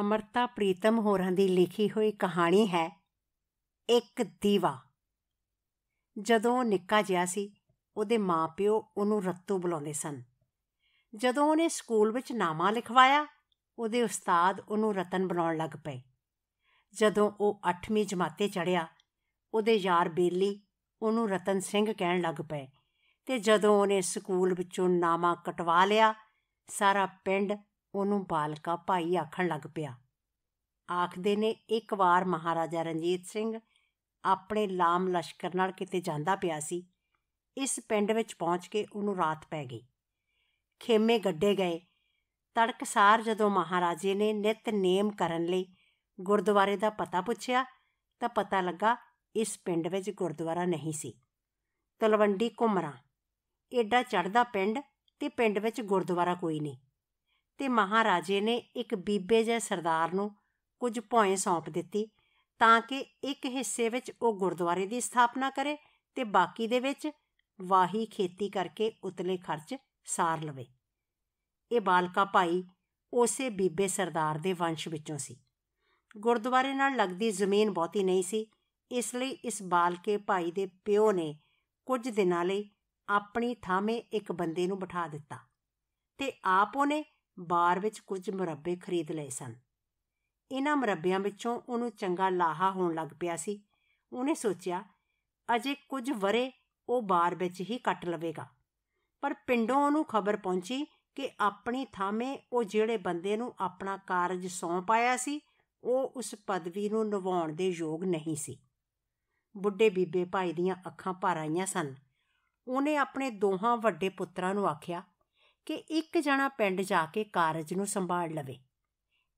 ਅਮਰਤਾ ਪ੍ਰੀਤਮ ਹੋਰਾਂ ਦੀ ਲਿਖੀ ਹੋਈ ਕਹਾਣੀ ਹੈ ਇੱਕ ਦੀਵਾ ਜਦੋਂ ਨਿੱਕਾ ਜਿਆ ਸੀ ਉਹਦੇ ਮਾਪਿਓ ਉਹਨੂੰ ਰੱਤੂ ਬੁਲਾਉਂਦੇ ਸਨ ਜਦੋਂ ਉਹਨੇ ਸਕੂਲ ਵਿੱਚ ਨਾਮਾ ਲਿਖਵਾਇਆ ਉਹਦੇ ਉਸਤਾਦ ਉਹਨੂੰ ਰਤਨ ਬਣਾਉਣ ਲੱਗ ਪਏ ਜਦੋਂ ਉਹ 8ਵੀਂ ਜਮਾਤੇ ਚੜਿਆ ਉਹਦੇ ਯਾਰ ਬੇਲੀ ਉਹਨੂੰ ਰਤਨ ਸਿੰਘ ਕਹਿਣ ਲੱਗ ਪਏ ਤੇ ਜਦੋਂ ਉਹਨੇ ਸਕੂਲ ਵਿੱਚੋਂ ਨਾਮਾ ਕਟਵਾ ਲਿਆ ਸਾਰਾ ਪਿੰਡ ਉਹਨੂੰ ਬਾਲਕਾ ਭਾਈ ਆਖਣ ਲੱਗ ਪਿਆ ਆਖਦੇ ਨੇ ਇੱਕ ਵਾਰ ਮਹਾਰਾਜਾ ਰਣਜੀਤ ਸਿੰਘ ਆਪਣੇ ਲਾਮ ਲਸ਼ਕਰ ਨਾਲ ਕਿਤੇ ਜਾਂਦਾ ਪਿਆ ਸੀ ਇਸ ਪਿੰਡ ਵਿੱਚ ਪਹੁੰਚ ਕੇ ਉਹਨੂੰ ਰਾਤ ਪੈ ਗਈ ਖੇਮੇ ਗੱਡੇ ਗਏ ਤੜਕਸਾਰ ਜਦੋਂ ਮਹਾਰਾਜੇ ਨੇ ਨਿਤ ਨੇਮ ਕਰਨ ਲਈ ਗੁਰਦੁਆਰੇ ਦਾ ਪਤਾ ਪੁੱਛਿਆ ਤਾਂ ਪਤਾ ਲੱਗਾ ਇਸ ਪਿੰਡ ਵਿੱਚ ਗੁਰਦੁਆਰਾ ਨਹੀਂ ਸੀ ਤਲਵੰਡੀ ਕੁਮਰਾ ਐਡਾ ਚੜਦਾ ਪਿੰਡ ਤੇ ਪਿੰਡ ਵਿੱਚ ਗੁਰਦੁਆਰਾ ਕੋਈ ਨਹੀਂ ਤੇ ਮਹਾਰਾਜੇ ਨੇ ਇੱਕ ਬੀਬੇ ਜੇ ਸਰਦਾਰ ਨੂੰ ਕੁਝ ਭੌਏ ਸੌਂਪ ਦਿੱਤੀ ਤਾਂ ਕਿ ਇੱਕ ਹਿੱਸੇ ਵਿੱਚ ਉਹ ਗੁਰਦੁਆਰੇ ਦੀ ਸਥਾਪਨਾ ਕਰੇ ਤੇ ਬਾਕੀ ਦੇ ਵਿੱਚ ਵਾਹੀ ਖੇਤੀ ਕਰਕੇ ਉਤਲੇ ਖਰਚ ਸਾਰ ਲਵੇ ਇਹ ਬਾਲਕਾ ਭਾਈ ਉਸੇ ਬੀਬੇ ਸਰਦਾਰ ਦੇ ਵੰਸ਼ ਵਿੱਚੋਂ ਸੀ ਗੁਰਦੁਆਰੇ ਨਾਲ ਲੱਗਦੀ ਜ਼ਮੀਨ ਬਹੁਤੀ ਨਹੀਂ ਸੀ ਇਸ ਲਈ ਇਸ ਬਾਲਕੇ ਭਾਈ ਦੇ ਪਿਓ ਨੇ ਕੁਝ ਦਿਨਾਂ ਲਈ ਆਪਣੀ 'ਤੇ ਇੱਕ ਬੰਦੇ ਨੂੰ ਬਿਠਾ ਦਿੱਤਾ ਤੇ ਆਪ ਉਹਨੇ ਬਾਰ ਵਿੱਚ ਕੁਝ ਮਰੱਬੇ ਖਰੀਦ ਲਏ ਸਨ ਇਹਨਾਂ ਮਰੱਬਿਆਂ ਵਿੱਚੋਂ ਉਹਨੂੰ ਚੰਗਾ ਲਾਹਾ ਹੋਣ ਲੱਗ ਪਿਆ ਸੀ ਉਹਨੇ ਸੋਚਿਆ ਅਜੇ ਕੁਝ ਵਰੇ ਉਹ ਬਾਰ ਵਿੱਚ ਹੀ ਕੱਟ ਲਵੇਗਾ ਪਰ ਪਿੰਡੋਂ ਉਹਨੂੰ ਖਬਰ ਪਹੁੰਚੀ ਕਿ ਆਪਣੀ ਥਾਵੇਂ ਉਹ ਜਿਹੜੇ ਬੰਦੇ ਨੂੰ ਆਪਣਾ ਕਾਰਜ ਸੌਂਪ ਆਇਆ ਸੀ ਉਹ ਉਸ ਪਦਵੀ ਨੂੰ ਨਿਭਾਉਣ ਦੇ ਯੋਗ ਨਹੀਂ ਸੀ ਬੁੱਢੇ ਬੀਬੇ ਭਾਈ ਦੀਆਂ ਅੱਖਾਂ ਭਰ ਆਈਆਂ ਸਨ ਉਹਨੇ ਆਪਣੇ ਦੋਹਾਂ ਵੱਡੇ ਪੁੱਤਰਾਂ ਨੂੰ ਆਖਿਆ ਕਿ ਇੱਕ ਜਣਾ ਪਿੰਡ ਜਾ ਕੇ ਕਾਰਜ ਨੂੰ ਸੰਭਾਲ ਲਵੇ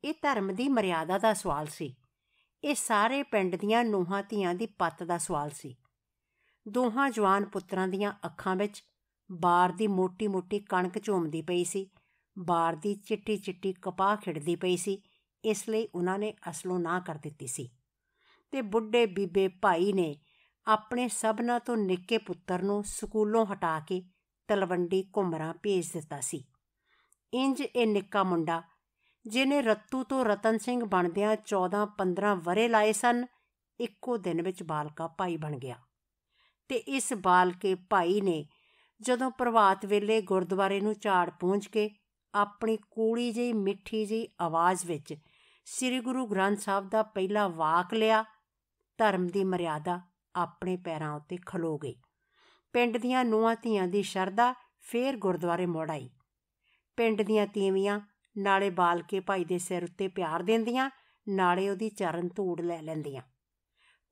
ਇਹ ਧਰਮ ਦੀ ਮਰਿਆਦਾ ਦਾ ਸਵਾਲ ਸੀ ਇਹ ਸਾਰੇ ਪਿੰਡ ਦੀਆਂ ਨੂਹਾਂ ਧੀਆਂ ਦੀ ਪੱਤ ਦਾ ਸਵਾਲ ਸੀ ਦੋਹਾਂ ਜਵਾਨ ਪੁੱਤਰਾਂ ਦੀਆਂ ਅੱਖਾਂ ਵਿੱਚ ਬਾਰ ਦੀ ਮੋਟੀ-ਮੋਟੀ ਕਣਕ ਝੋਮਦੀ ਪਈ ਸੀ ਬਾਰ ਦੀ ਚਿੱਟੀ-ਚਿੱਟੀ ਕਪਾਹ ਖਿੜਦੀ ਪਈ ਸੀ ਇਸ ਲਈ ਉਹਨਾਂ ਨੇ ਅਸਲੋਂ ਨਾ ਕਰ ਦਿੱਤੀ ਸੀ ਤੇ ਬੁੱਢੇ ਬੀਬੇ ਭਾਈ ਨੇ ਆਪਣੇ ਸਭਨਾ ਤੋਂ ਨਿੱਕੇ ਪੁੱਤਰ ਨੂੰ ਸਕੂਲੋਂ ਹਟਾ ਕੇ ਤਲਵੰਡੀ ਘੁਮਰਾ ਭੇਜ ਦਿੱਤਾ ਸੀ ਇੰਜ ਇਹ ਨਿੱਕਾ ਮੁੰਡਾ ਜਿਨੇ ਰੱਤੂ ਤੋਂ ਰਤਨ ਸਿੰਘ ਬਣਦਿਆਂ 14-15 ਵਰੇ ਲਾਏ ਸਨ ਇੱਕੋ ਦਿਨ ਵਿੱਚ ਬਾਲਕਾ ਭਾਈ ਬਣ ਗਿਆ ਤੇ ਇਸ ਬਾਲਕੇ ਭਾਈ ਨੇ ਜਦੋਂ ਪ੍ਰਭਾਤ ਵੇਲੇ ਗੁਰਦੁਆਰੇ ਨੂੰ ਝਾੜ ਪਹੁੰਚ ਕੇ ਆਪਣੀ ਕੂੜੀ ਜਿਹੀ ਮਿੱਠੀ ਜਿਹੀ ਆਵਾਜ਼ ਵਿੱਚ ਸ੍ਰੀ ਗੁਰੂ ਗ੍ਰੰਥ ਸਾਹਿਬ ਦਾ ਪਹਿਲਾ ਵਾਕ ਲਿਆ ਧਰਮ ਦੀ ਮਰਿਆਦਾ ਆਪਣੇ ਪੈਰਾਂ ਉੱਤੇ ਖਲੋ ਗਈ ਪਿੰਡ ਦੀਆਂ ਨੂਆਂ ਧੀਆਂ ਦੀ ਸ਼ਰਦਾ ਫੇਰ ਗੁਰਦੁਆਰੇ ਮੋੜ ਆਈ ਪਿੰਡ ਦੀਆਂ ਤੀਵੀਆਂ ਨਾਲੇ ਬਾਲ ਕੇ ਭਾਈ ਦੇ ਸਿਰ ਉੱਤੇ ਪਿਆਰ ਦਿੰਦੀਆਂ ਨਾਲੇ ਉਹਦੀ ਚਰਨ ਧੂੜ ਲੈ ਲੈਂਦੀਆਂ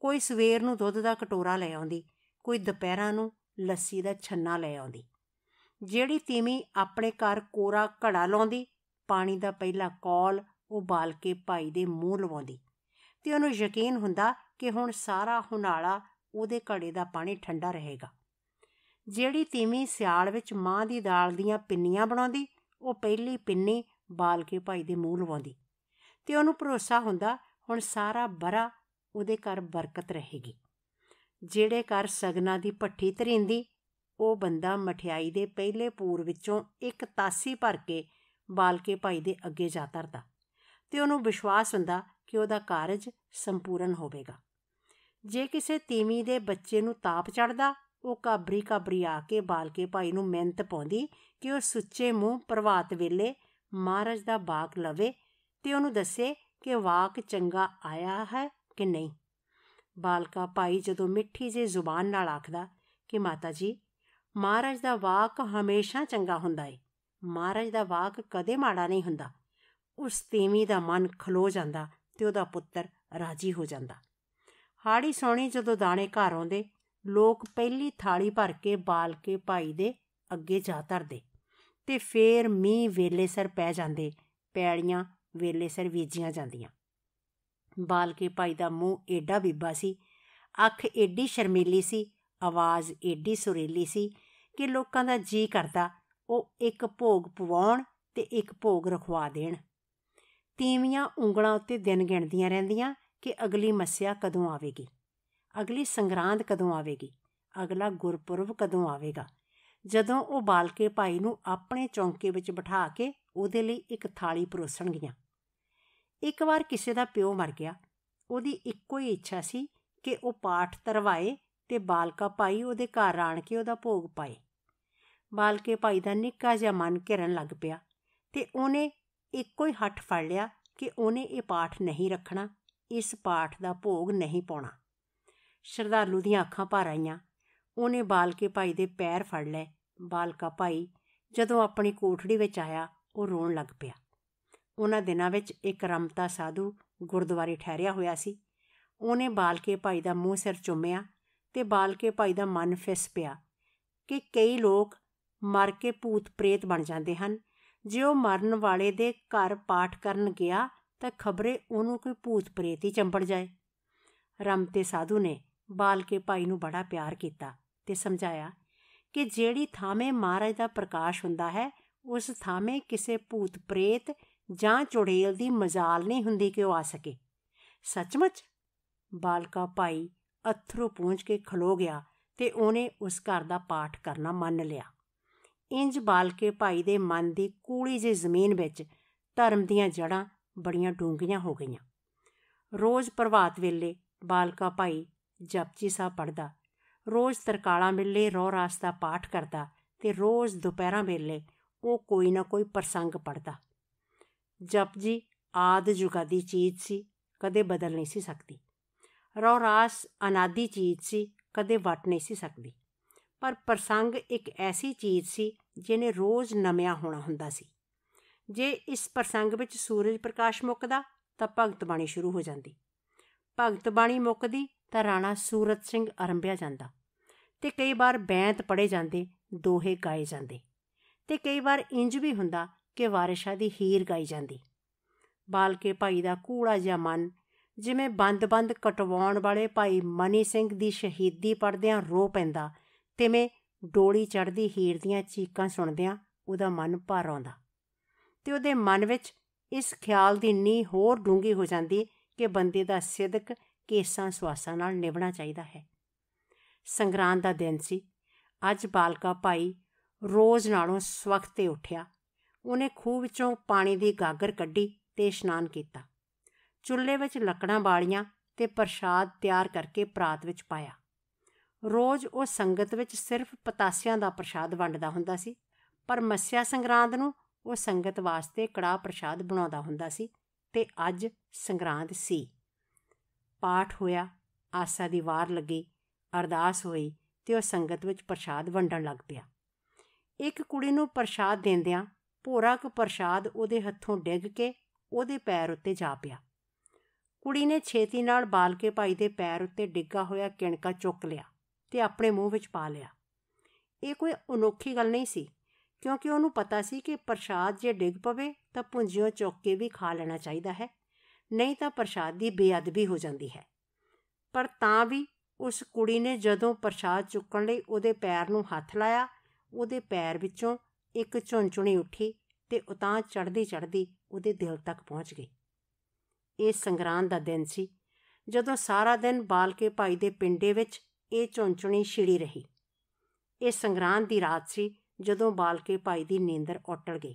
ਕੋਈ ਸਵੇਰ ਨੂੰ ਦੁੱਧ ਦਾ ਕਟੋਰਾ ਲੈ ਆਉਂਦੀ ਕੋਈ ਦੁਪਹਿਰਾਂ ਨੂੰ ਲੱਸੀ ਦਾ ਛੰਨਾ ਲੈ ਆਉਂਦੀ ਜਿਹੜੀ ਤੀਵੀ ਆਪਣੇ ਘਰ ਕੋਰਾ ਘੜਾ ਲਾਉਂਦੀ ਪਾਣੀ ਦਾ ਪਹਿਲਾ ਕੌਲ ਬਾਲ ਕੇ ਭਾਈ ਦੇ ਮੂੰਹ ਲਵਾਉਂਦੀ ਤੇ ਉਹਨੂੰ ਯਕੀਨ ਹੁੰਦਾ ਕਿ ਹੁਣ ਸਾਰਾ ਹੁਨਾਲਾ ਉਹਦੇ ਘੜੇ ਦਾ ਪਾਣੀ ਠੰਡਾ ਰਹੇਗਾ ਜਿਹੜੀ ਤੀਵੀਂ ਸਿਆਲ ਵਿੱਚ ਮਾਂ ਦੀ ਦਾਲ ਦੀਆਂ ਪਿੰਨੀਆਂ ਬਣਾਉਂਦੀ ਉਹ ਪਹਿਲੀ ਪਿੰਨੀ ਬਾਲ ਕੇ ਭਾਈ ਦੇ ਮੂੰਹ ਲਵਾਉਂਦੀ ਤੇ ਉਹਨੂੰ ਭਰੋਸਾ ਹੁੰਦਾ ਹੁਣ ਸਾਰਾ ਬਰਾ ਉਹਦੇ ਘਰ ਬਰਕਤ ਰਹੇਗੀ ਜਿਹੜੇ ਘਰ ਸਗਨਾ ਦੀ ਪੱਠੀ ਧਰਿੰਦੀ ਉਹ ਬੰਦਾ ਮਠਿਆਈ ਦੇ ਪਹਿਲੇ ਪੂਰ ਵਿੱਚੋਂ ਇੱਕ ਤਾਸੀ ਭਰ ਕੇ ਬਾਲਕੇ ਭਾਈ ਦੇ ਅੱਗੇ ਜਾ ਤਰਦਾ ਤੇ ਉਹਨੂੰ ਵਿਸ਼ਵਾਸ ਹੁੰਦਾ ਕਿ ਉਹਦਾ ਕਾਰਜ ਸੰਪੂਰਨ ਹੋਵੇਗਾ ਜੇ ਕਿਸੇ ਤੀਵੀਂ ਦੇ ਬੱਚੇ ਨੂੰ ਤਾਪ ਚੜਦਾ ਉਹ ਕਾਬਰੀ ਕਾਬਰੀ ਆ ਕੇ ਬਾਲਕੇ ਭਾਈ ਨੂੰ ਮਿਹਨਤ ਪਾਉਂਦੀ ਕਿ ਉਹ ਸੁੱਚੇ ਮੂੰਹ ਪ੍ਰਵਾਤ ਵੇਲੇ ਮਹਾਰਾਜ ਦਾ ਬਾਗ ਲਵੇ ਤੇ ਉਹਨੂੰ ਦੱਸੇ ਕਿ ਵਾਕ ਚੰਗਾ ਆਇਆ ਹੈ ਕਿ ਨਹੀਂ ਬਾਲਕਾ ਭਾਈ ਜਦੋਂ ਮਿੱਠੀ ਜੀ ਜ਼ੁਬਾਨ ਨਾਲ ਆਖਦਾ ਕਿ ਮਾਤਾ ਜੀ ਮਹਾਰਾਜ ਦਾ ਵਾਕ ਹਮੇਸ਼ਾ ਚੰਗਾ ਹੁੰਦਾ ਏ ਮਹਾਰਾਜ ਦਾ ਵਾਕ ਕਦੇ ਮਾੜਾ ਨਹੀਂ ਹੁੰਦਾ ਉਸ ਤੀਵੀ ਦਾ ਮਨ ਖਲੋ ਜਾਂਦਾ ਤੇ ਉਹਦਾ ਪੁੱਤਰ ਰਾਜੀ ਹੋ ਜਾਂਦਾ ਹਾੜੀ ਸੋਣੀ ਜਦੋਂ ਦਾਣੇ ਘਰ ਆਉਂਦੇ ਲੋਕ ਪਹਿਲੀ ਥਾਲੀ ਭਰ ਕੇ ਬਾਲ ਕੇ ਭਾਈ ਦੇ ਅੱਗੇ ਜਾ ਧਰਦੇ ਤੇ ਫੇਰ ਮੀਂਹ ਵੇਲੇ ਸਰ ਪੈ ਜਾਂਦੇ ਪੈੜੀਆਂ ਵੇਲੇ ਸਰ ਵੀਜੀਆਂ ਜਾਂਦੀਆਂ ਬਾਲ ਕੇ ਭਾਈ ਦਾ ਮੂੰਹ ਏਡਾ ਬੀਬਾ ਸੀ ਅੱਖ ਏਡੀ ਸ਼ਰਮੀਲੀ ਸੀ ਆਵਾਜ਼ ਏਡੀ ਸੁਰੀਲੀ ਸੀ ਕਿ ਲੋਕਾਂ ਦਾ ਜੀ ਕਰਦਾ ਉਹ ਇੱਕ ਭੋਗ ਪਵਾਉਣ ਤੇ ਇੱਕ ਭੋਗ ਰਖਵਾ ਦੇਣ ਤੀਵੀਆਂ ਉਂਗਲਾਂ ਉੱਤੇ ਦਿਨ ਗਿਣਦੀਆਂ ਰਹਿੰਦੀਆਂ ਕਿ ਅਗਲੀ ਮੱਸਿਆ ਕਦੋਂ ਆਵੇਗੀ ਅਗਲੀ ਸੰਗਰਾਂਦ ਕਦੋਂ ਆਵੇਗੀ ਅਗਲਾ ਗੁਰਪੁਰਬ ਕਦੋਂ ਆਵੇਗਾ ਜਦੋਂ ਉਹ ਬਾਲਕੇ ਭਾਈ ਨੂੰ ਆਪਣੇ ਚੌਂਕੇ ਵਿੱਚ ਬਿਠਾ ਕੇ ਉਹਦੇ ਲਈ ਇੱਕ ਥਾਲੀ ਪਰੋਸਣਗੀਆਂ ਇੱਕ ਵਾਰ ਕਿਸੇ ਦਾ ਪਿਓ ਮਰ ਗਿਆ ਉਹਦੀ ਇੱਕੋ ਹੀ ਇੱਛਾ ਸੀ ਕਿ ਉਹ ਪਾਠ ਤਰਵਾਏ ਤੇ ਬਾਲਕਾ ਭਾਈ ਉਹਦੇ ਘਰ ਆਣ ਕੇ ਉਹਦਾ ਭੋਗ ਪਾਏ ਬਾਲਕੇ ਭਾਈ ਦਾ ਨਿੱਕਾ ਜਿਹਾ ਮਨ ਘਿਰਨ ਲੱਗ ਪਿਆ ਤੇ ਉਹਨੇ ਇੱਕੋ ਹੀ ਹੱਠ ਫੜ ਲਿਆ ਕਿ ਉਹਨੇ ਇਹ ਪਾਠ ਨਹੀਂ ਰੱਖਣਾ ਇਸ ਪਾਠ ਦਾ ਭੋਗ ਨਹੀਂ ਪਾਉਣਾ ਸ਼ਰਧਾਲੂ ਦੀਆਂ ਅੱਖਾਂ ਭਰ ਆਈਆਂ ਉਹਨੇ ਬਾਲਕੇ ਭਾਈ ਦੇ ਪੈਰ ਫੜ ਲਏ ਬਾਲਕਾ ਭਾਈ ਜਦੋਂ ਆਪਣੀ ਕੋਠੜੀ ਵਿੱਚ ਆਇਆ ਉਹ ਰੋਣ ਲੱਗ ਪਿਆ ਉਹਨਾਂ ਦਿਨਾਂ ਵਿੱਚ ਇੱਕ ਰਮਤਾ ਸਾਧੂ ਗੁਰਦੁਆਰੇ ਠਹਿਰਿਆ ਹੋਇਆ ਸੀ ਉਹਨੇ ਬਾਲਕੇ ਭਾਈ ਦਾ ਮੂੰਹ ਸਿਰ ਚੁੰਮਿਆ ਤੇ ਬਾਲਕੇ ਭਾਈ ਦਾ ਮਨ ਫਿਸ ਪਿਆ ਕਿ ਕਈ ਲੋਕ ਮਰ ਕੇ ਭੂਤ ਪ੍ਰੇਤ ਬਣ ਜਾਂਦੇ ਹਨ ਜੇ ਉਹ ਮਰਨ ਵਾਲੇ ਦੇ ਘਰ ਪਾਠ ਕਰਨ ਗਿਆ ਤਾਂ ਖਬਰੇ ਉਹਨੂੰ ਕੋਈ ਭੂਤ ਪ੍ਰੇਤ ਹੀ ਚੰਬੜ ਜਾਏ ਰਮਤੇ ਸਾਧੂ ਨੇ ਬਾਲਕੇ ਭਾਈ ਨੂੰ ਬੜਾ ਪਿਆਰ ਕੀਤਾ ਤੇ ਸਮਝਾਇਆ ਕਿ ਜਿਹੜੀ ਥਾਵੇਂ ਮਹਾਰਾਜ ਦਾ ਪ੍ਰਕਾਸ਼ ਹੁੰਦਾ ਹੈ ਉਸ ਥਾਵੇਂ ਕਿਸੇ ਭੂਤ ਪ੍ਰੇਤ ਜਾਂ ਚੁੜੇਲ ਦੀ ਮਜ਼ਾਲ ਨਹੀਂ ਹੁੰਦੀ ਕਿ ਉਹ ਆ ਸਕੇ ਸੱਚਮੁੱਚ ਬਾਲਕਾ ਭਾਈ ਅਥਰੂ ਪਹੁੰਚ ਕੇ ਖਲੋ ਗਿਆ ਤੇ ਉਹਨੇ ਉਸ ਘਰ ਦਾ ਪਾਠ ਕਰਨਾ ਮੰਨ ਲਿਆ ਇੰਜ ਬਾਲਕੇ ਭਾਈ ਦੇ ਮਨ ਦੀ ਕੂਲੀ ਜੀ ਜ਼ਮੀਨ ਵਿੱਚ ਧਰਮ ਦੀਆਂ ਜੜਾਂ ਬੜੀਆਂ ਡੂੰਘੀਆਂ ਹੋ ਗਈਆਂ ਰੋਜ਼ ਪ੍ਰਭਾਤ ਵੇਲੇ ਬਾਲਕਾ ਭਾਈ ਜਪਜੀ ਸਾਹਿਬ ਪੜਦਾ ਰੋਜ਼ ਤਰਕਾਲਾ ਮਿਲੇ ਰੋ ਰਾਸ ਦਾ ਪਾਠ ਕਰਦਾ ਤੇ ਰੋਜ਼ ਦੁਪਹਿਰਾਂ ਵੇਲੇ ਉਹ ਕੋਈ ਨਾ ਕੋਈ ਪ੍ਰਸੰਗ ਪੜਦਾ ਜਪਜੀ ਆਦ ਜੁਗਾਦੀ ਚੀਜ਼ ਸੀ ਕਦੇ ਬਦਲ ਨਹੀਂ ਸੀ ਸਕਦੀ ਰੋ ਰਾਸ ਅਨਾਦੀ ਚੀਜ਼ ਸੀ ਕਦੇ ਵਟ ਨਹੀਂ ਸੀ ਸਕਦੀ ਪਰ ਪ੍ਰਸੰਗ ਇੱਕ ਐਸੀ ਚੀਜ਼ ਸੀ ਜਿਹਨੇ ਰੋਜ਼ ਨਮਿਆ ਹੋਣਾ ਹੁੰਦਾ ਸੀ ਜੇ ਇਸ ਪ੍ਰਸੰਗ ਵਿੱਚ ਸੂਰਜ ਪ੍ਰਕਾਸ਼ ਮੁੱਕਦਾ ਤਾਂ ਭਗਤ ਬਾਣੀ ਸ਼ੁਰੂ ਹੋ ਜਾਂਦੀ ਭਗਤ ਬਾਣੀ ਮੁੱਕਦੀ ਤਾਂ ਰਾਣਾ ਸੂਰਤ ਸਿੰਘ ਅਰੰਭਿਆ ਜਾਂਦਾ ਤੇ ਕਈ ਵਾਰ ਬੈਂਤ ਪੜੇ ਜਾਂਦੇ ਦੋਹੇ ਗਾਏ ਜਾਂਦੇ ਤੇ ਕਈ ਵਾਰ ਇੰਜ ਵੀ ਹੁੰਦਾ ਕਿ ਵਾਰਿਸ਼ਾ ਦੀ ਹੀਰ ਗਾਈ ਜਾਂਦੀ ਬਾਲਕੇ ਭਾਈ ਦਾ ਕੂੜਾ ਜਿਹਾ ਮਨ ਜਿਵੇਂ ਬੰਦ-ਬੰਦ ਕਟਵਾਉਣ ਵਾਲੇ ਭਾਈ ਮਨੀ ਸਿੰਘ ਦੀ ਸ਼ਹੀਦੀ ਪੜਦਿਆਂ ਰੋ ਪੈਂਦਾ ਤੇਵੇਂ ਡੋਲੀ ਚੜਦੀ ਹੀਰ ਦੀਆਂ ਚੀਕਾਂ ਸੁਣਦਿਆਂ ਉਹਦਾ ਮਨ ਭਰ ਆਉਂਦਾ ਤੇ ਉਹਦੇ ਮਨ ਵਿੱਚ ਇਸ ਖਿਆਲ ਦੀ ਨੀ ਹੋਰ ਡੂੰਗੀ ਹੋ ਜਾਂਦੀ ਕਿ ਬੰਦੇ ਦਾ ਸਿਦਕ ਕੇਸਾਂ ਸਵਾਸਾਂ ਨਾਲ ਨਿਭਣਾ ਚਾਹੀਦਾ ਹੈ ਸੰਗਰਾਂਦ ਦਾ ਦਿਨ ਸੀ ਅੱਜ ਬਾਲਕਾ ਭਾਈ ਰੋਜ਼ ਨਾਲੋਂ ਸਵਖਤ ਤੇ ਉੱਠਿਆ ਉਹਨੇ ਖੂਹ ਵਿੱਚੋਂ ਪਾਣੀ ਦੀ ਗਾਗਰ ਕੱਢੀ ਤੇ ਇਸ਼ਨਾਨ ਕੀਤਾ ਚੁੱਲ੍ਹੇ ਵਿੱਚ ਲੱਕੜਾਂ ਬਾਲੀਆਂ ਤੇ ਪ੍ਰਸ਼ਾਦ ਤਿਆਰ ਕਰਕੇ ਪ੍ਰਾਤ ਵਿੱਚ ਪਾਇਆ ਰੋਜ਼ ਉਹ ਸੰਗਤ ਵਿੱਚ ਸਿਰਫ ਪਤਾਸਿਆਂ ਦਾ ਪ੍ਰਸ਼ਾਦ ਵੰਡਦਾ ਹੁੰਦਾ ਸੀ ਪਰ ਮੱਸਿਆ ਸੰਗਰਾਂਦ ਨੂੰ ਉਹ ਸੰਗਤ ਵਾਸਤੇ ਕੜਾ ਪ੍ਰਸ਼ਾਦ ਬਣਾਉਂਦਾ ਹੁੰਦਾ ਸੀ ਤੇ ਅੱਜ ਸੰਗਰਾਂਦ ਸੀ ਪਾਠ ਹੋਇਆ ਆਸਾ ਦੀ ਵਾਰ ਲੱਗੀ ਅਰਦਾਸ ਹੋਈ ਤੇ ਉਹ ਸੰਗਤ ਵਿੱਚ ਪ੍ਰਸ਼ਾਦ ਵੰਡਣ ਲੱਗ ਪਿਆ ਇੱਕ ਕੁੜੀ ਨੂੰ ਪ੍ਰਸ਼ਾਦ ਦਿੰਦਿਆਂ ਭੋਰਾ ਕ ਪ੍ਰਸ਼ਾਦ ਉਹਦੇ ਹੱਥੋਂ ਡਿੱਗ ਕੇ ਉਹਦੇ ਪੈਰ ਉੱਤੇ ਜਾ ਪਿਆ ਕੁੜੀ ਨੇ ਛੇਤੀ ਨਾਲ ਬਾਲਕੇ ਭਾਈ ਦੇ ਪੈਰ ਉੱਤੇ ਡਿੱਗਾ ਹੋਇਆ ਕਿਣਕਾ ਚੁੱਕ ਲਿਆ ਤੇ ਆਪਣੇ ਮੂੰਹ ਵਿੱਚ ਪਾ ਲਿਆ ਇਹ ਕੋਈ ਅਨੋਖੀ ਗੱਲ ਨਹੀਂ ਸੀ ਕਿਉਂਕਿ ਉਹਨੂੰ ਪਤਾ ਸੀ ਕਿ ਪ੍ਰਸ਼ਾਦ ਜੇ ਡਿੱਗ ਪਵੇ ਤਾਂ ਪੁੰਜਿਓ ਚੁੱਕ ਕੇ ਵੀ ਖਾ ਲੈਣਾ ਚਾਹੀਦਾ ਹੈ ਨਹੀਂ ਤਾਂ ਪ੍ਰਸ਼ਾਦ ਦੀ ਬੇਅਦਬੀ ਹੋ ਜਾਂਦੀ ਹੈ ਪਰ ਤਾਂ ਵੀ ਉਸ ਕੁੜੀ ਨੇ ਜਦੋਂ ਪ੍ਰਸ਼ਾਦ ਚੁੱਕਣ ਲਈ ਉਹਦੇ ਪੈਰ ਨੂੰ ਹੱਥ ਲਾਇਆ ਉਹਦੇ ਪੈਰ ਵਿੱਚੋਂ ਇੱਕ ਝੁੰਝੁਣੀ ਉੱਠੀ ਤੇ ਉਤਾਂ ਚੜਦੀ ਚੜਦੀ ਉਹਦੇ ਦਿਲ ਤੱਕ ਪਹੁੰਚ ਗਈ ਇਹ ਸੰਗਰਾਂਦ ਦਾ ਦਿਨ ਸੀ ਜਦੋਂ ਸਾਰਾ ਦਿਨ ਬਾਲਕੇ ਭਾਈ ਦੇ ਪਿੰਡੇ ਵਿੱਚ ਇਹ ਝੁੰਝੁਣੀ ਛਿੜੀ ਰਹੀ ਇਹ ਸੰਗਰਾਂਦ ਦੀ ਰਾਤ ਸੀ ਜਦੋਂ ਬਾਲਕੇ ਭਾਈ ਦੀ ਨੀਂਦਰ ਉੱਟਲ ਗਈ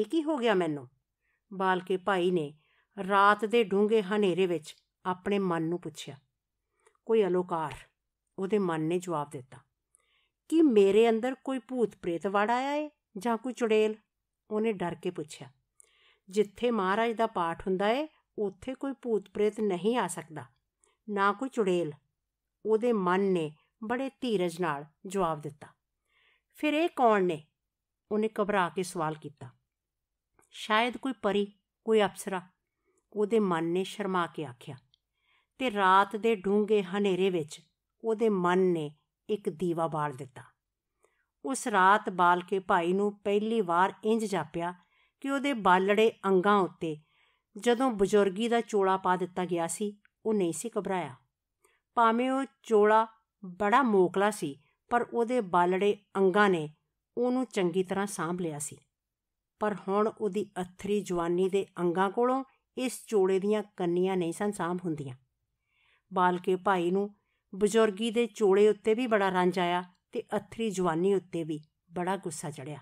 ਇਹ ਕੀ ਹੋ ਗਿਆ ਮੈਨੂੰ ਬਾਲਕੇ ਭਾਈ ਨੇ ਰਾਤ ਦੇ ਡੂੰਘੇ ਹਨੇਰੇ ਵਿੱਚ ਆਪਣੇ ਮਨ ਨੂੰ ਪੁੱਛਿਆ ਕੋਈ ਅਲੋਕਾਰ ਉਹਦੇ ਮਨ ਨੇ ਜਵਾਬ ਦਿੱਤਾ ਕਿ ਮੇਰੇ ਅੰਦਰ ਕੋਈ ਭੂਤ ਪ੍ਰੇਤ ਵੜ ਆਇਆ ਏ ਜਾਂ ਕੋਈ ਚੁੜੇਲ ਉਹਨੇ ਡਰ ਕੇ ਪੁੱਛਿਆ ਜਿੱਥੇ ਮਹਾਰਾਜ ਦਾ ਪਾਠ ਹੁੰਦਾ ਏ ਉੱਥੇ ਕੋਈ ਭੂਤ ਪ੍ਰੇਤ ਨਹੀਂ ਆ ਸਕਦਾ ਨਾ ਕੋਈ ਚੁੜੇਲ ਉਹਦੇ ਮਨ ਨੇ ਬੜੇ ਧੀਰਜ ਨਾਲ ਜਵਾਬ ਦਿੱਤਾ ਫਿਰ ਇਹ ਕੌਣ ਨੇ ਉਹਨੇ ਘਬਰਾ ਕੇ ਸਵਾਲ ਕੀਤਾ ਸ਼ਾਇਦ ਕੋਈ ਪਰੀ ਕੋਈ ਅਪਸਰਾ ਉਹਦੇ ਮਨ ਨੇ ਸ਼ਰਮਾ ਕੇ ਆਖਿਆ ਤੇ ਰਾਤ ਦੇ ਡੂੰਘੇ ਹਨੇਰੇ ਵਿੱਚ ਉਹਦੇ ਮਨ ਨੇ ਇੱਕ ਦੀਵਾ ਬਾਲ ਦਿੱਤਾ ਉਸ ਰਾਤ ਬਾਲ ਕੇ ਭਾਈ ਨੂੰ ਪਹਿਲੀ ਵਾਰ ਇੰਜ ਜਾਪਿਆ ਕਿ ਉਹਦੇ ਬਾਲੜੇ ਅੰਗਾਂ ਉੱਤੇ ਜਦੋਂ ਬਜ਼ੁਰਗੀ ਦਾ ਚੋਲਾ ਪਾ ਦਿੱਤਾ ਗਿਆ ਸੀ ਉਹ ਨਹੀਂ ਸੀ ਘਬਰਾਇਆ ਭਾਵੇਂ ਉਹ ਚੋਲਾ ਬੜਾ ਮੋਕਲਾ ਸੀ ਪਰ ਉਹਦੇ ਬਾਲੜੇ ਅੰਗਾਂ ਨੇ ਉਹਨੂੰ ਚੰਗੀ ਤਰ੍ਹਾਂ ਸਾਂਭ ਲਿਆ ਸੀ ਪਰ ਹੁਣ ਉਹਦੀ ਅਥਰੀ ਜਵਾਨੀ ਦੇ ਅੰਗਾਂ ਕੋਲੋਂ ਇਸ ਚੋਲੇ ਦੀਆਂ ਕੰਨੀਆਂ ਨਹੀਂ ਸਨ ਸਾਂਭ ਹੁੰਦੀਆਂ ਬਾਲਕੇ ਭਾਈ ਨੂੰ ਬਜ਼ੁਰਗੀ ਦੇ ਚੋਲੇ ਉੱਤੇ ਵੀ ਬੜਾ ਰੰਜ ਆਇਆ ਤੇ ਅਥਰੀ ਜਵਾਨੀ ਉੱਤੇ ਵੀ ਬੜਾ ਗੁੱਸਾ ਚੜਿਆ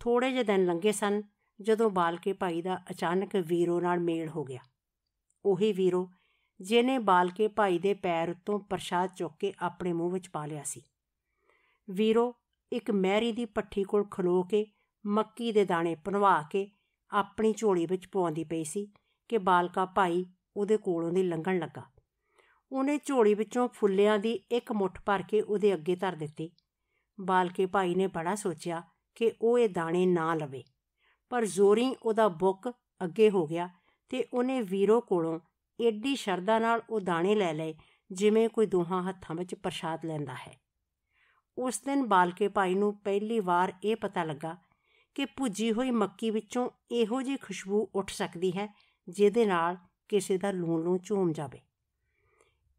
ਥੋੜੇ ਜਿਹੇ ਦਿਨ ਲੰਘੇ ਸਨ ਜਦੋਂ ਬਾਲਕੇ ਭਾਈ ਦਾ ਅਚਾਨਕ ਵੀਰੋ ਨਾਲ ਮੇਲ ਹੋ ਗਿਆ ਉਹੀ ਵੀਰੋ ਜਿਹਨੇ ਬਾਲਕੇ ਭਾਈ ਦੇ ਪੈਰ ਉੱਤੋਂ ਪ੍ਰਸ਼ਾਦ ਚੁੱਕ ਕੇ ਆਪਣੇ ਮੂੰਹ ਵਿੱਚ ਪਾ ਲਿਆ ਸੀ ਵੀਰੋ ਇੱਕ ਮਹਿਰੀ ਦੀ ਪੱਠੀ ਕੋਲ ਖਲੋ ਕੇ ਮੱਕੀ ਦੇ ਦਾਣੇ ਪਨਵਾ ਕੇ ਆਪਣੀ ਝੋਲੀ ਵਿੱਚ ਪਵਾਉਂਦੀ ਪਈ ਸੀ ਕਿ ਬਾਲਕਾ ਭਾਈ ਉਹਦੇ ਕੋਲੋਂ ਦੀ ਲੰਘਣ ਲੱਗਾ ਉਹਨੇ ਝੋਲੀ ਵਿੱਚੋਂ ਫੁੱਲਿਆਂ ਦੀ ਇੱਕ ਮੁੱਠ ਭਰ ਕੇ ਉਹਦੇ ਅੱਗੇ ਧਰ ਦਿੱਤੀ ਬਾਲਕੇ ਭਾਈ ਨੇ ਬੜਾ ਸੋਚਿਆ ਕਿ ਉਹ ਇਹ ਦਾਣੇ ਨਾ ਲਵੇ ਪਰ ਜ਼ੋਰੀ ਉਹਦਾ ਬੁੱਕ ਅੱਗੇ ਹੋ ਗਿਆ ਤੇ ਉਹਨੇ ਵੀਰੋ ਕੋਲੋਂ ਏਡੀ ਸ਼ਰਦਾ ਨਾਲ ਉਹ ਦਾਣੇ ਲੈ ਲਏ ਜਿਵੇਂ ਕੋਈ ਦੋਹਾਂ ਹੱਥਾਂ ਵਿੱਚ ਪ੍ਰਸ਼ਾਦ ਲੈਂਦਾ ਹੈ ਉਸ ਦਿਨ ਬਾਲਕੇ ਭਾਈ ਨੂੰ ਪਹਿਲੀ ਵਾਰ ਇਹ ਪਤਾ ਲੱਗਾ ਕਿ ਭੁੱਜੀ ਹੋਈ ਮੱਕੀ ਵਿੱਚੋਂ ਇਹੋ ਜਿਹੀ ਖੁਸ਼ਬੂ ਉੱਠ ਸਕਦੀ ਹੈ ਜਿਹਦੇ ਨਾਲ ਕਿਸੇ ਦਾ ਲੂਣ ਲੂਣ ਝੂਮ ਜਾਵੇ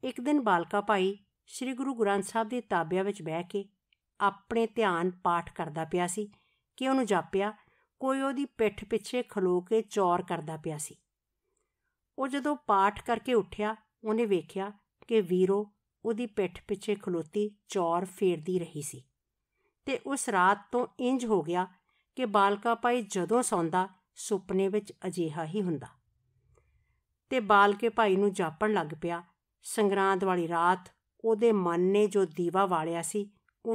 ਇੱਕ ਦਿਨ ਬਾਲਕਾ ਭਾਈ ਸ੍ਰੀ ਗੁਰੂ ਗ੍ਰੰਥ ਸਾਹਿਬ ਦੇ ਤਾਬਿਆਂ ਵਿੱਚ ਬਹਿ ਕੇ ਆਪਣੇ ਧਿਆਨ ਪਾਠ ਕਰਦਾ ਪਿਆ ਸੀ ਕਿ ਉਹਨੂੰ ਜਾਪਿਆ ਕੋਈ ਉਹਦੀ ਪਿੱਠ ਪਿੱਛੇ ਖਲੋ ਕੇ ਚੌਰ ਕਰਦਾ ਪਿਆ ਸੀ ਉਹ ਜਦੋਂ ਪਾਠ ਕਰਕੇ ਉੱਠਿਆ ਉਹਨੇ ਵੇਖਿਆ ਕਿ ਵੀਰੋ ਉਹਦੀ ਪਿੱਠ ਪਿੱਛੇ ਖਲੋਤੀ ਚੌਰ ਫੇਰਦੀ ਰਹੀ ਸੀ ਤੇ ਉਸ ਰਾਤ ਤੋਂ ਇੰਜ ਹੋ ਗਿਆ ਕਿ ਬਾਲਕਾ ਭਾਈ ਜਦੋਂ ਸੌਂਦਾ ਸੁਪਨੇ ਵਿੱਚ ਅਜੀਹਾ ਹੀ ਹੁੰਦਾ ਤੇ ਬਾਲਕੇ ਭਾਈ ਨੂੰ ਜਾਪਣ ਲੱਗ ਪਿਆ ਸੰਗਰਾਂਦ ਵਾਲੀ ਰਾਤ ਉਹਦੇ ਮਨ ਨੇ ਜੋ ਦੀਵਾ ਵਾਲਿਆ ਸੀ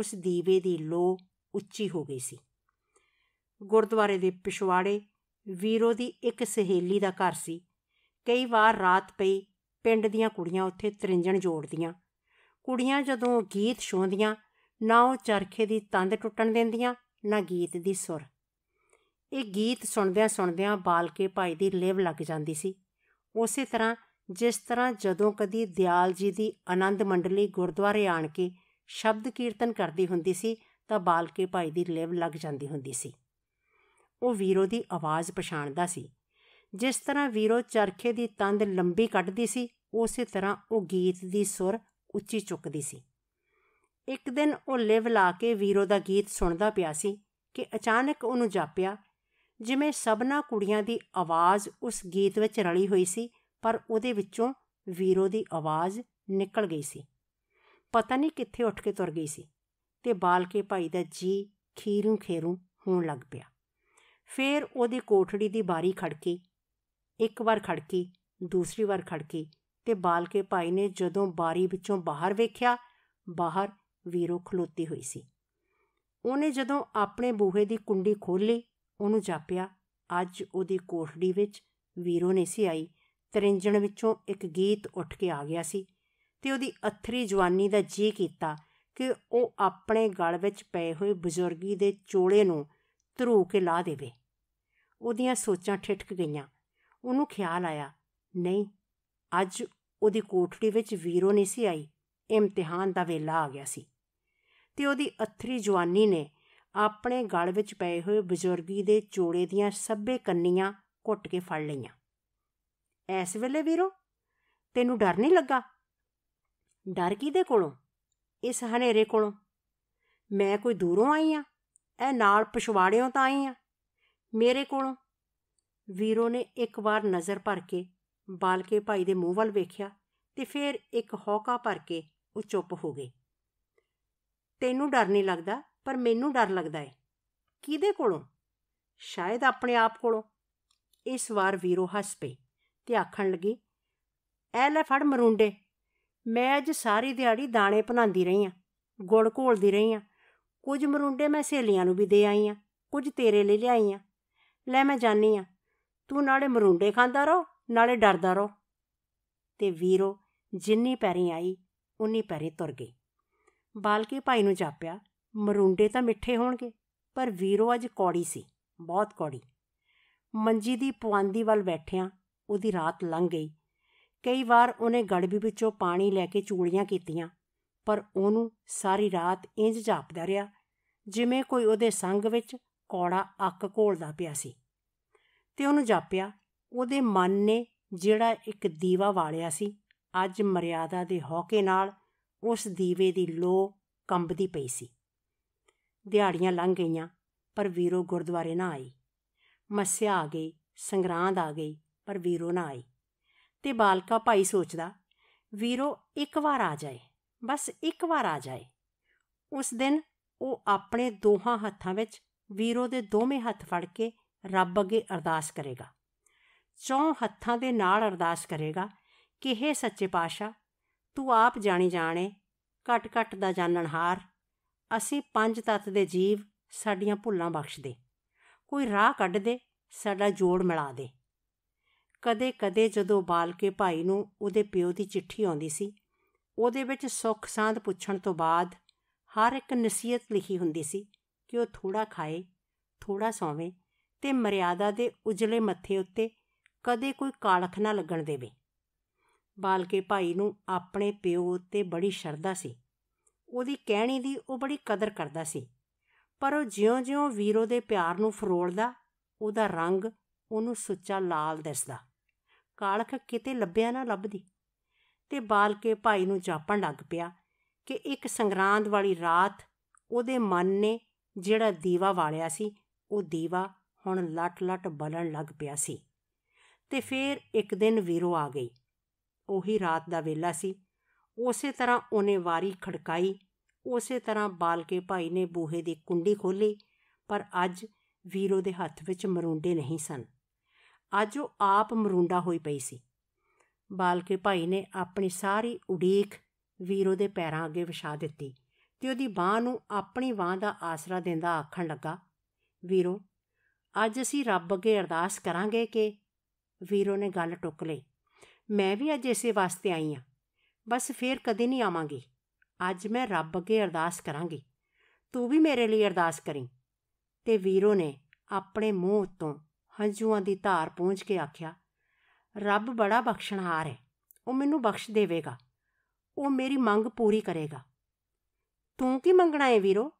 ਉਸ ਦੀਵੇ ਦੀ ਲੋ ਉੱਚੀ ਹੋ ਗਈ ਸੀ ਗੁਰਦੁਆਰੇ ਦੇ ਪਿਛਵਾੜੇ ਵੀਰੋ ਦੀ ਇੱਕ ਸਹੇਲੀ ਦਾ ਘਰ ਸੀ ਕਈ ਵਾਰ ਰਾਤ ਪਈ ਪਿੰਡ ਦੀਆਂ ਕੁੜੀਆਂ ਉੱਥੇ ਤਰਿੰਜਣ ਜੋੜਦੀਆਂ ਕੁੜੀਆਂ ਜਦੋਂ ਗੀਤ ਸ਼ੋਂਦੀਆਂ ਨਾ ਉਹ ਚਰਖੇ ਦੀ ਤੰਦ ਟੁੱਟਣ ਦਿੰਦੀਆਂ ਨਾ ਗੀਤ ਦੀ ਸੁਰ ਇਹ ਗੀਤ ਸੁਣਦਿਆਂ ਸੁਣਦਿਆਂ ਬਾਲਕੇ ਭਾਈ ਦੀ ਲੇਵ ਲੱਗ ਜਾਂਦੀ ਸੀ ਉਸੇ ਤਰ੍ਹਾਂ ਜਿਸ ਤਰ੍ਹਾਂ ਜਦੋਂ ਕਦੀ ਦਿਆਲ ਜੀ ਦੀ ਆਨੰਦ ਮੰਡਲੀ ਗੁਰਦੁਆਰੇ ਆਣ ਕੇ ਸ਼ਬਦ ਕੀਰਤਨ ਕਰਦੀ ਹੁੰਦੀ ਸੀ ਤਾਂ ਬਾਲਕੇ ਭਾਈ ਦੀ ਲੇਵ ਲੱਗ ਜਾਂਦੀ ਹੁੰਦੀ ਸੀ ਉਹ ਵੀਰੋ ਦੀ ਆਵਾਜ਼ ਪਛਾਣਦਾ ਸੀ ਜਿਸ ਤਰ੍ਹਾਂ ਵੀਰੋ ਚਰਖੇ ਦੀ ਤੰਦ ਲੰਬੀ ਕੱਢਦੀ ਸੀ ਉਸੇ ਤਰ੍ਹਾਂ ਉਹ ਗੀਤ ਦੀ ਸੁਰ ਉੱਚੀ ਚੁੱਕਦੀ ਸੀ ਇੱਕ ਦਿਨ ਉਹ ਲਿਵ ਲਾ ਕੇ ਵੀਰੋ ਦਾ ਗੀਤ ਸੁਣਦਾ ਪਿਆ ਸੀ ਕਿ ਅਚਾਨਕ ਉਹਨੂੰ ਜਾਪਿਆ ਜਿਵੇਂ ਸਭਨਾ ਕੁੜੀਆਂ ਦੀ ਆਵਾਜ਼ ਉਸ ਗੀਤ ਵਿੱਚ ਰਲੀ ਹੋਈ ਸੀ ਪਰ ਉਹਦੇ ਵਿੱਚੋਂ ਵੀਰੋ ਦੀ ਆਵਾਜ਼ ਨਿਕਲ ਗਈ ਸੀ ਪਤਾ ਨਹੀਂ ਕਿੱਥੇ ਉੱਠ ਕੇ ਤੁਰ ਗਈ ਸੀ ਤੇ ਬਾਲਕੇ ਭਾਈ ਦਾ ਜੀ ਖੀਰੂ ਖੇਰੂ ਹੋਣ ਲੱਗ ਪਿਆ ਫੇਰ ਉਹਦੀ ਕੋਠੜੀ ਦੀ ਬਾਰੀ ਖੜਕੀ ਇੱਕ ਵਾਰ ਖੜਕੀ ਦੂਸਰੀ ਵਾਰ ਖੜਕੀ ਤੇ ਬਾਲਕੇ ਭਾਈ ਨੇ ਜਦੋਂ ਬਾਰੀ ਵਿੱਚੋਂ ਬਾਹਰ ਵੇਖਿਆ ਬਾਹਰ ਵੀਰੋ ਖਲੋਤੀ ਹੋਈ ਸੀ ਉਹਨੇ ਜਦੋਂ ਆਪਣੇ ਬੂਹੇ ਦੀ ਕੁੰਡੀ ਖੋਲੀ ਉਹਨੂੰ ਜਾਪਿਆ ਅੱਜ ਉਹਦੀ ਕੋਠੜੀ ਵਿੱਚ ਵੀਰੋ ਨੇ ਸੀ ਆਈ ਤਰਿੰਜਣ ਵਿੱਚੋਂ ਇੱਕ ਗੀਤ ਉੱਠ ਕੇ ਆ ਗਿਆ ਸੀ ਤੇ ਉਹਦੀ ਅਥਰੀ ਜਵਾਨੀ ਦਾ ਜੀ ਕੀਤਾ ਕਿ ਉਹ ਆਪਣੇ ਗਲ ਵਿੱਚ ਪਏ ਹੋਏ ਬਜ਼ੁਰਗੀ ਦੇ ਚੋਲੇ ਨੂੰ ਧਰੂ ਕੇ ਲਾ ਦੇਵੇ ਉਹਦੀਆਂ ਸੋਚਾਂ ਠਿਠਕ ਗਈਆਂ ਉਹਨੂੰ ਖਿਆਲ ਆਇਆ ਨਹੀਂ ਅੱਜ ਉਹਦੀ ਕੋਠੜੀ ਵਿੱਚ ਵੀਰੋ ਨਹੀਂ ਸੀ ਆਈ ਇਮਤਿਹਾਨ ਦਾ ਵੇਲਾ ਆ ਗਿਆ ਸੀ ਤੇ ਉਹਦੀ ਅਥਰੀ ਜਵਾਨੀ ਨੇ ਆਪਣੇ ਗਲ ਵਿੱਚ ਪਏ ਹੋਏ ਬਜ਼ੁਰਗੀ ਦੇ ਚੋੜੇ ਦੀਆਂ ਸੱਬੇ ਕੰਨੀਆਂ ਘੁੱਟ ਕੇ ਫੜ ਲਈਆਂ ਐਸ ਵੇਲੇ ਵੀਰੋ ਤੈਨੂੰ ਡਰ ਨਹੀਂ ਲੱਗਾ ਡਰ ਦੇ ਕੋਲੋਂ ਇਸ ਹਨੇਰੇ ਕੋਲੋਂ ਮੈਂ ਕੋਈ ਦੂਰੋਂ ਆਈ ਆ ਐ ਨਾਲ ਪਛਵਾੜਿਓਂ ਤਾਂ ਆਈ ਆ ਮੇਰੇ ਕੋਲੋਂ ਵੀਰੋ ਨੇ ਇੱਕ ਵਾਰ ਨਜ਼ਰ ਭਰ ਕੇ ਬਾਲਕੇ ਭਾਈ ਦੇ ਮੂੰਹ ਵੱਲ ਵੇਖਿਆ ਤੇ ਫਿਰ ਇੱਕ ਹੌਕਾ ਭਰ ਕੇ ਉਹ ਚੁੱਪ ਹੋ ਗਈ ਤੈਨੂੰ ਡਰ ਨਹੀਂ ਲੱਗਦਾ ਪਰ ਮੈਨੂੰ ਡਰ ਲੱਗਦਾ ਏ ਕਿਹਦੇ ਕੋਲੋਂ ਸ਼ਾਇਦ ਆਪਣੇ ਆਪ ਕੋਲੋਂ ਇਸ ਵਾਰ ਵੀਰੋ ਹੱਸ ਪਈ ਤੇ ਆਖਣ ਲੱਗੀ ਐ ਲੈ ਫੜ ਮਰੁੰਡੇ ਮੈਂ ਅੱਜ ਸਾਰੀ ਦਿਹਾੜੀ ਦਾਣੇ ਪਨਾਉਂਦੀ ਰਹੀ ਆ ਗੁੜ ਘੋਲਦੀ ਰਹੀ ਆ ਕੁਝ ਮਰੁੰਡੇ ਮੈਂ ਸਹੇਲੀਆਂ ਨੂੰ ਵੀ ਦੇ ਆਈ ਆ ਕੁਝ ਤੇਰੇ ਲਈ ਲਿਆਈ ਆ ਲੈ ਮੈਂ ਜਾਣੀ ਆ ਤੂੰ ਨਾਲੇ ਮਰੁੰਡੇ ਖਾਂਦਾ ਰਹੋ ਨਾਲੇ ਡਰਦਾ ਰਹੋ ਤੇ ਵੀਰੋ ਜਿੰਨੀ ਪੈਰੀ ਆਈ ਉਨੀ ਪੈਰੇ ਤੁਰ ਗਈ ਬਾਲਕੀ ਭਾਈ ਨੂੰ ਜਾਪਿਆ ਮਰੁੰਡੇ ਤਾਂ ਮਿੱਠੇ ਹੋਣਗੇ ਪਰ ਵੀਰੋ ਅੱਜ ਕੌੜੀ ਸੀ ਬਹੁਤ ਕੌੜੀ ਮੰਜੀ ਦੀ ਪਵਾਂਦੀ ਵੱਲ ਬੈਠਿਆਂ ਉਹਦੀ ਰਾਤ ਲੰਘ ਗਈ ਕਈ ਵਾਰ ਉਹਨੇ ਗੜਬੀ ਵਿੱਚੋਂ ਪਾਣੀ ਲੈ ਕੇ ਚੂੜੀਆਂ ਕੀਤੀਆਂ ਪਰ ਉਹਨੂੰ ਸਾਰੀ ਰਾਤ ਇੰਜ ਜਾਪਦਾ ਰਿਹਾ ਜਿਵੇਂ ਕੋਈ ਉਹਦੇ ਸੰਗ ਵਿੱਚ ਕੌੜਾ ਅੱਕ ਘੋਲਦਾ ਪਿਆ ਸੀ ਤੇ ਉਹਨੂੰ ਜਾਪਿਆ ਉਹਦੇ ਮਨ ਨੇ ਜਿਹੜਾ ਇੱਕ ਦੀਵਾ ਵਾਲਿਆ ਸੀ ਅੱਜ ਮਰਿਆਦਾ ਦੇ ਹੌਕੇ ਨਾਲ ਉਸ ਦੀਵੇ ਦੀ ਲੋ ਕੰਬਦੀ ਪਈ ਸੀ ਦਿਹਾੜੀਆਂ ਲੰਘ ਗਈਆਂ ਪਰ ਵੀਰੋ ਗੁਰਦੁਆਰੇ ਨਾ ਆਈ ਮੱਸਿਆ ਆ ਗਈ ਸੰਗਰਾਂਦ ਆ ਗਈ ਪਰ ਵੀਰੋ ਨਾ ਆਈ ਤੇ ਬਾਲਕਾ ਭਾਈ ਸੋਚਦਾ ਵੀਰੋ ਇੱਕ ਵਾਰ ਆ ਜਾਏ ਬਸ ਇੱਕ ਵਾਰ ਆ ਜਾਏ ਉਸ ਦਿਨ ਉਹ ਆਪਣੇ ਦੋਹਾਂ ਹੱਥਾਂ ਵਿੱਚ ਵੀਰੋ ਦੇ ਦੋਵੇਂ ਹੱਥ ਫੜ ਕੇ ਰੱਬ ਅੱਗੇ ਅਰਦਾਸ ਕਰੇਗਾ ਚੌਂ ਹੱਥਾਂ ਦੇ ਨਾਲ ਅਰਦਾਸ ਕਰੇਗਾ ਕਿ हे ਸੱਚੇ ਪਾਸ਼ਾ ਤੂੰ ਆਪ ਜਾਣੀ ਜਾਣੇ ਘਟ ਘਟ ਦਾ ਜਾਣਨਹਾਰ ਅਸੀਂ ਪੰਜ ਤਤ ਦੇ ਜੀਵ ਸਾਡੀਆਂ ਭੁੱਲਾਂ ਬਖਸ਼ ਦੇ ਕੋਈ ਰਾਹ ਕੱਢ ਦੇ ਸਾਡਾ ਜੋੜ ਮਿਲਾ ਦੇ ਕਦੇ ਕਦੇ ਜਦੋਂ ਬਾਲਕੇ ਭਾਈ ਨੂੰ ਉਹਦੇ ਪਿਓ ਦੀ ਚਿੱਠੀ ਆਉਂਦੀ ਸੀ ਉਹਦੇ ਵਿੱਚ ਸੁੱਖ ਸਾਂਦ ਪੁੱਛਣ ਤੋਂ ਬਾਅਦ ਹਰ ਇੱਕ ਨਸੀਹਤ ਲਿਖੀ ਹੁੰਦੀ ਸੀ ਕਿ ਉਹ ਥੋੜਾ ਖਾਏ ਥੋੜਾ ਸੌਵੇ ਤੇ ਮਰਿਆਦਾ ਦੇ ਉਜਲੇ ਮੱਥੇ ਉੱਤੇ ਕਦੇ ਕੋਈ ਕਾਲਖ ਨਾ ਲੱਗਣ ਦੇਵੇ ਬਾਲਕੇ ਭਾਈ ਨੂੰ ਆਪਣੇ ਪਿਓ ਤੇ ਬੜੀ ਸ਼ਰਧਾ ਸੀ ਉਹਦੀ ਕਹਿਣੀ ਦੀ ਉਹ ਬੜੀ ਕਦਰ ਕਰਦਾ ਸੀ ਪਰ ਉਹ ਜਿਉਂ-ਜਿਉਂ ਵੀਰੋ ਦੇ ਪਿਆਰ ਨੂੰ ਫਰੋਲਦਾ ਉਹਦਾ ਰੰਗ ਉਹਨੂੰ ਸੁੱਚਾ ਲਾਲ ਦਿਸਦਾ ਕਾਲਖ ਕਿਤੇ ਲੱਭਿਆ ਨਾ ਲੱਭਦੀ ਤੇ ਬਾਲਕੇ ਭਾਈ ਨੂੰ ਜਾਪਣ ਲੱਗ ਪਿਆ ਕਿ ਇੱਕ ਸੰਗਰਾਂਦ ਵਾਲੀ ਰਾਤ ਉਹਦੇ ਮਨ ਨੇ ਜਿਹੜਾ ਦੀਵਾ ਵਾਲਿਆ ਸੀ ਉਹ ਦੀਵਾ ਹੁਣ ਲਟ-ਲਟ ਬਲਣ ਲੱਗ ਪਿਆ ਸੀ ਤੇ ਫੇਰ ਇੱਕ ਦਿਨ ਵੀਰੋ ਆ ਗਈ ਉਹੀ ਰਾਤ ਦਾ ਵੇਲਾ ਸੀ ਉਸੇ ਤਰ੍ਹਾਂ ਉਹਨੇ ਵਾਰੀ ਖੜਕਾਈ ਉਸੇ ਤਰ੍ਹਾਂ ਬਾਲਕੇ ਭਾਈ ਨੇ ਬੂਹੇ ਦੀ ਕੁੰਡੀ ਖੋਲੀ ਪਰ ਅੱਜ ਵੀਰੋ ਦੇ ਹੱਥ ਵਿੱਚ ਮਰੂੰਡੇ ਨਹੀਂ ਸਨ ਅੱਜ ਉਹ ਆਪ ਮਰੂੰਡਾ ਹੋਈ ਪਈ ਸੀ ਬਾਲਕੇ ਭਾਈ ਨੇ ਆਪਣੀ ਸਾਰੀ ਉਡੀਕ ਵੀਰੋ ਦੇ ਪੈਰਾਂ ਅੱਗੇ ਵਿਛਾ ਦਿੱਤੀ ਤੇ ਉਹਦੀ ਬਾਹ ਨੂੰ ਆਪਣੀ ਬਾਹ ਦਾ ਆਸਰਾ ਦਿੰਦਾ ਆਖਣ ਲੱਗਾ ਵੀਰੋ ਅੱਜ ਅਸੀਂ ਰੱਬ ਅੱਗੇ ਅਰਦਾਸ ਕਰਾਂਗੇ ਕਿ ਵੀਰੋ ਨੇ ਗੱਲ ਟੁੱਕ ਲਈ ਮੈਂ ਵੀ ਅੱਜ ਇਸੇ ਵਾਸਤੇ ਆਈ ਆ ਬਸ ਫੇਰ ਕਦੇ ਨਹੀਂ ਆਵਾਂਗੀ ਅੱਜ ਮੈਂ ਰੱਬ ਅੱਗੇ ਅਰਦਾਸ ਕਰਾਂਗੀ ਤੂੰ ਵੀ ਮੇਰੇ ਲਈ ਅਰਦਾਸ ਕਰੀ ਤੇ ਵੀਰੋ ਨੇ ਆਪਣੇ ਮੂੰਹ ਤੋਂ ਹੰਝੂਆਂ ਦੀ ਧਾਰ ਪੂੰਝ ਕੇ ਆਖਿਆ ਰੱਬ ਬੜਾ ਬਖਸ਼ਣਹਾਰ ਹੈ ਉਹ ਮੈਨੂੰ ਬਖਸ਼ ਦੇਵੇਗਾ ਉਹ ਮੇਰੀ ਮੰਗ ਪੂਰੀ ਕਰੇਗਾ ਤੂੰ ਕੀ ਮੰਗਣਾ ਹੈ ਵੀਰੋ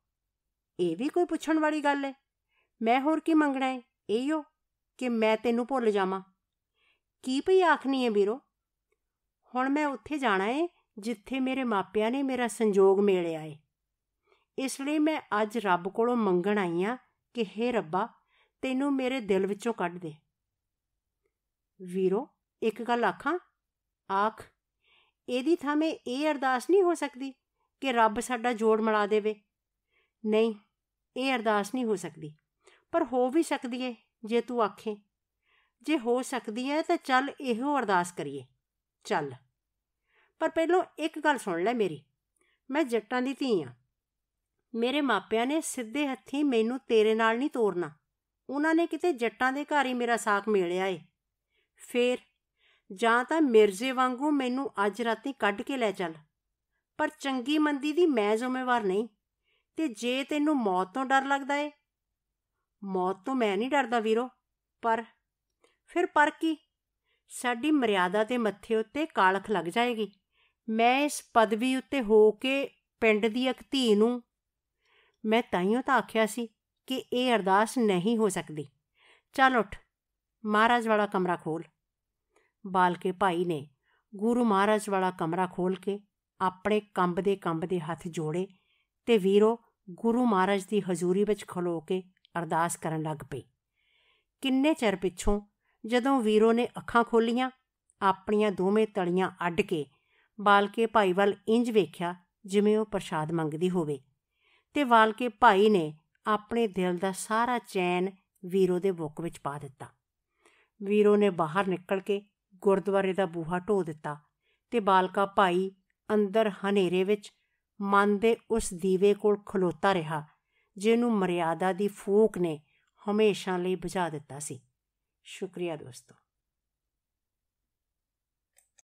ਇਹ ਵੀ ਕੋਈ ਪੁੱਛਣ ਵਾਲੀ ਗੱਲ ਹੈ ਮੈਂ ਹੋਰ ਕੀ ਮੰਗਣਾ ਹੈ ਇਹੋ ਕਿ ਮੈਂ ਤੈਨੂੰ ਭੁੱਲ ਜਾਵਾਂ ਕੀ ਪਈ ਆਖਣੀ ਹੈ ਵੀਰੋ ਹੁਣ ਮੈਂ ਉੱਥੇ ਜਾਣਾ ਹੈ ਜਿੱਥੇ ਮੇਰੇ ਮਾਪਿਆਂ ਨੇ ਮੇਰਾ ਸੰਜੋਗ ਮੇਲਿਆ ਹੈ ਇਸ ਲਈ ਮੈਂ ਅੱਜ ਰੱਬ ਕੋਲੋਂ ਮੰਗਣ ਆਈ ਆ ਕਿ हे ਰੱਬਾ ਤੈਨੂੰ ਮੇਰੇ ਦਿਲ ਵਿੱਚੋਂ ਕੱਢ ਦੇ ਵੀਰੋ ਇੱਕ ਗੱਲ ਆਖਾਂ ਆਖ ਇਹਦੀ ਥਾਂ ਮੈਂ ਇਹ ਅਰਦਾਸ ਨਹੀਂ ਹੋ ਸਕਦੀ ਕਿ ਰੱਬ ਸਾਡਾ ਜੋੜ ਮਿਲਾ ਦੇਵੇ ਨਹੀਂ ਇਹ ਅਰਦਾਸ ਨਹੀਂ ਹੋ ਸਕਦੀ ਪਰ ਹੋ ਵੀ ਸਕਦੀ ਏ ਜੇ ਤੂੰ ਆਖੇ ਜੇ ਹੋ ਸਕਦੀ ਹੈ ਤਾਂ ਚੱਲ ਇਹੋ ਅਰਦਾਸ ਕਰੀਏ ਚੱਲ ਪਰ ਪਹਿਲਾਂ ਇੱਕ ਗੱਲ ਸੁਣ ਲੈ ਮੇਰੀ ਮੈਂ ਜੱਟਾਂ ਦੀ ਧੀ ਆ ਮੇਰੇ ਮਾਪਿਆਂ ਨੇ ਸਿੱਧੇ ਹੱਥੀ ਮੈਨੂੰ ਤੇਰੇ ਨਾਲ ਨਹੀਂ ਤੋਰਨਾ ਉਹਨਾਂ ਨੇ ਕਿਤੇ ਜੱਟਾਂ ਦੇ ਘਰ ਹੀ ਮੇਰਾ ਸਾਖ ਮਿਲਿਆ ਏ ਫੇਰ ਜਾਂ ਤਾਂ ਮਿਰਜ਼ੇ ਵਾਂਗੂ ਮੈਨੂੰ ਅੱਜ ਰਾਤੀ ਕੱਢ ਕੇ ਲੈ ਚੱਲ ਪਰ ਚੰਗੀ ਮੰਦੀ ਦੀ ਮੈਂ ਜ਼ਿੰਮੇਵਾਰ ਨਹੀਂ ਤੇ ਜੇ ਤੈਨੂੰ ਮੌਤ ਤੋਂ ਡਰ ਲੱਗਦਾ ਏ ਮੌਤ ਤੋਂ ਮੈਂ ਨਹੀਂ ਡਰਦਾ ਵੀਰੋ ਪਰ ਫਿਰ ਪਰ ਕੀ ਸਾਡੀ ਮਰਿਆਦਾ ਦੇ ਮੱਥੇ ਉੱਤੇ ਕਾਲਖ ਲੱਗ ਜਾਏਗੀ ਮੈਂ ਇਸ ਪਦਵੀ ਉੱਤੇ ਹੋ ਕੇ ਪਿੰਡ ਦੀ ਇੱਕ ਧੀ ਨੂੰ ਮੈਂ ਤਾਈਓ ਤਾਂ ਆਖਿਆ ਸੀ ਕਿ ਇਹ ਅਰਦਾਸ ਨਹੀਂ ਹੋ ਸਕਦੀ ਚੱਲ ਉੱਠ ਮਹਾਰਾਜ ਵਾਲਾ ਕਮਰਾ ਖੋਲ ਬਾਲਕੇ ਭਾਈ ਨੇ ਗੁਰੂ ਮਹਾਰਾਜ ਵਾਲਾ ਕਮਰਾ ਖੋਲ ਕੇ ਆਪਣੇ ਕੰਬਦੇ ਕੰਬਦੇ ਹੱਥ ਜੋੜੇ ਤੇ ਵੀਰੋ ਗੁਰੂ ਮਹਾਰਾਜ ਦੀ ਹਜ਼ੂਰੀ ਵਿੱਚ ਖਲੋ ਕੇ ਅਰਦਾਸ ਕਰਨ ਲੱਗ ਪਈ ਕਿੰਨੇ ਚਿਰ ਪਿੱਛੋਂ ਜਦੋਂ ਵੀਰੋ ਨੇ ਅੱਖਾਂ ਖੋਲੀਆਂ ਆਪਣੀਆਂ ਦੋਵੇਂ ਤਲੀਆਂ ਅੱਡ ਕੇ ਬਾਲਕੇ ਭਾਈ ਵੱਲ ਇੰਜ ਵੇਖਿਆ ਜਿਵੇਂ ਉਹ ਪ੍ਰਸ਼ਾਦ ਮੰਗਦੀ ਹੋਵੇ ਤੇ ਬਾਲਕੇ ਭਾਈ ਨੇ ਆਪਣੇ ਦਿਲ ਦਾ ਸਾਰਾ ਚੈਨ ਵੀਰੋ ਦੇ ਬੁੱਕ ਵਿੱਚ ਪਾ ਦਿੱਤਾ ਵੀਰੋ ਨੇ ਬਾਹਰ ਨਿਕਲ ਕੇ ਗੁਰਦੁਆਰੇ ਦਾ ਬੂਹਾ ਢੋ ਦਿੱਤਾ ਤੇ ਬਾਲਕਾ ਭਾਈ ਅੰਦਰ ਹਨੇਰੇ ਵਿੱਚ ਮਨ ਦੇ ਉਸ ਦੀਵੇ ਕੋਲ ਖਲੋਤਾ ਰਿਹਾ ਜਿਹਨੂੰ ਮਰਿਆਦਾ ਦੀ ਫੂਕ ਨੇ ਹਮੇਸ਼ਾ ਲਈ ਬੁਝਾ ਦਿੱਤਾ ਸੀ शुक्रिया दोस्तों